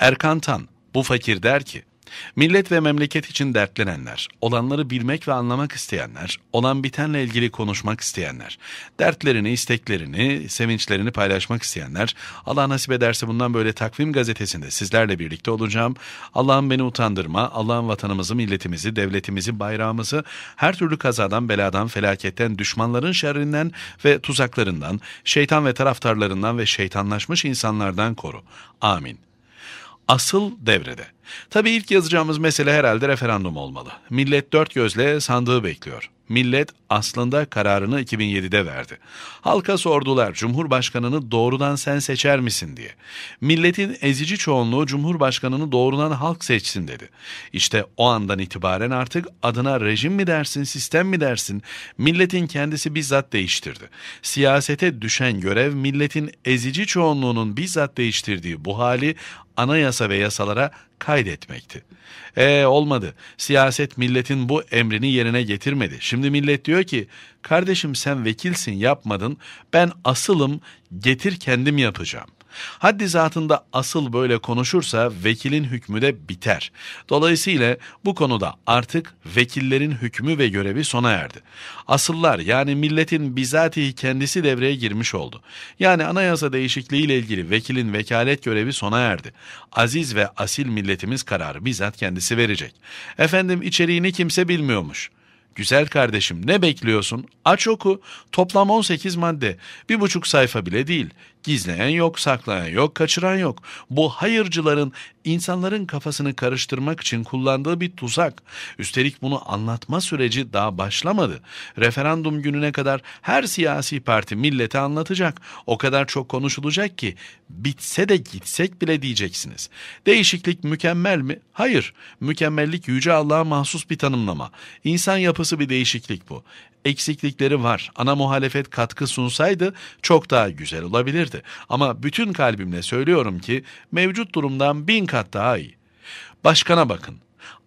Erkan Tan, bu fakir der ki, Millet ve memleket için dertlenenler, olanları bilmek ve anlamak isteyenler, olan bitenle ilgili konuşmak isteyenler, dertlerini, isteklerini, sevinçlerini paylaşmak isteyenler, Allah nasip ederse bundan böyle takvim gazetesinde sizlerle birlikte olacağım. Allah'ım beni utandırma, Allah'ın vatanımızı, milletimizi, devletimizi, bayrağımızı her türlü kazadan, beladan, felaketten, düşmanların şerrinden ve tuzaklarından, şeytan ve taraftarlarından ve şeytanlaşmış insanlardan koru. Amin asıl devrede. Tabii ilk yazacağımız mesele herhalde referandum olmalı. Millet dört gözle sandığı bekliyor millet aslında kararını 2007'de verdi. Halka sordular Cumhurbaşkanını doğrudan sen seçer misin diye. Milletin ezici çoğunluğu Cumhurbaşkanını doğrudan halk seçsin dedi. İşte o andan itibaren artık adına rejim mi dersin, sistem mi dersin, milletin kendisi bizzat değiştirdi. Siyasete düşen görev milletin ezici çoğunluğunun bizzat değiştirdiği bu hali anayasa ve yasalara kaydetmekti. E olmadı. Siyaset milletin bu emrini yerine getirmedi. Şimdi millet diyor ki kardeşim sen vekilsin yapmadın ben asılım getir kendim yapacağım. Haddi zatında asıl böyle konuşursa vekilin hükmü de biter. Dolayısıyla bu konuda artık vekillerin hükmü ve görevi sona erdi. Asıllar yani milletin bizatihi kendisi devreye girmiş oldu. Yani anayasa değişikliği ile ilgili vekilin vekalet görevi sona erdi. Aziz ve asil milletimiz kararı bizzat kendisi verecek. Efendim içeriğini kimse bilmiyormuş.'' Güzel kardeşim ne bekliyorsun? Aç oku. Toplam 18 madde. Bir buçuk sayfa bile değil. Gizleyen yok, saklayan yok, kaçıran yok. Bu hayırcıların insanların kafasını karıştırmak için kullandığı bir tuzak. Üstelik bunu anlatma süreci daha başlamadı. Referandum gününe kadar her siyasi parti millete anlatacak. O kadar çok konuşulacak ki bitse de gitsek bile diyeceksiniz. Değişiklik mükemmel mi? Hayır. Mükemmellik yüce Allah'a mahsus bir tanımlama. İnsan yapısı bir değişiklik bu. Eksiklikleri var. Ana muhalefet katkı sunsaydı çok daha güzel olabilir olabilirdi. Ama bütün kalbimle söylüyorum ki mevcut durumdan bin kat daha iyi. Başkana bakın.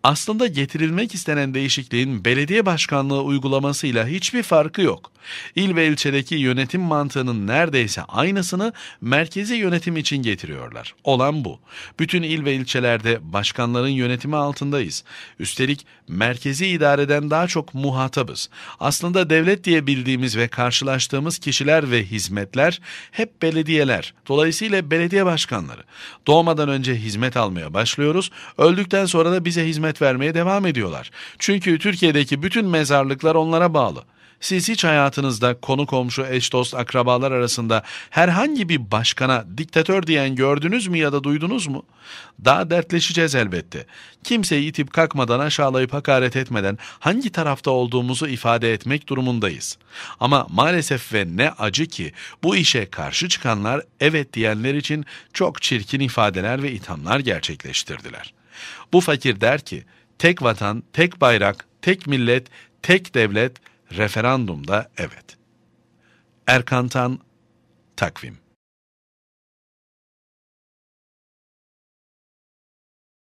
Aslında getirilmek istenen değişikliğin belediye başkanlığı uygulamasıyla hiçbir farkı yok. İl ve ilçedeki yönetim mantığının neredeyse aynısını merkezi yönetim için getiriyorlar. Olan bu. Bütün il ve ilçelerde başkanların yönetimi altındayız. Üstelik merkezi idareden daha çok muhatabız. Aslında devlet diye bildiğimiz ve karşılaştığımız kişiler ve hizmetler hep belediyeler. Dolayısıyla belediye başkanları. Doğmadan önce hizmet almaya başlıyoruz. Öldükten sonra da bize hizmet hizmet vermeye devam ediyorlar. Çünkü Türkiye'deki bütün mezarlıklar onlara bağlı. Siz hiç hayatınızda konu komşu, eş dost, akrabalar arasında herhangi bir başkana diktatör diyen gördünüz mü ya da duydunuz mu? Daha dertleşeceğiz elbette. Kimseyi itip kalkmadan aşağılayıp hakaret etmeden hangi tarafta olduğumuzu ifade etmek durumundayız. Ama maalesef ve ne acı ki bu işe karşı çıkanlar evet diyenler için çok çirkin ifadeler ve ithamlar gerçekleştirdiler.'' Bu fakir der ki, tek vatan, tek bayrak, tek millet, tek devlet, referandumda evet. Erkantan Takvim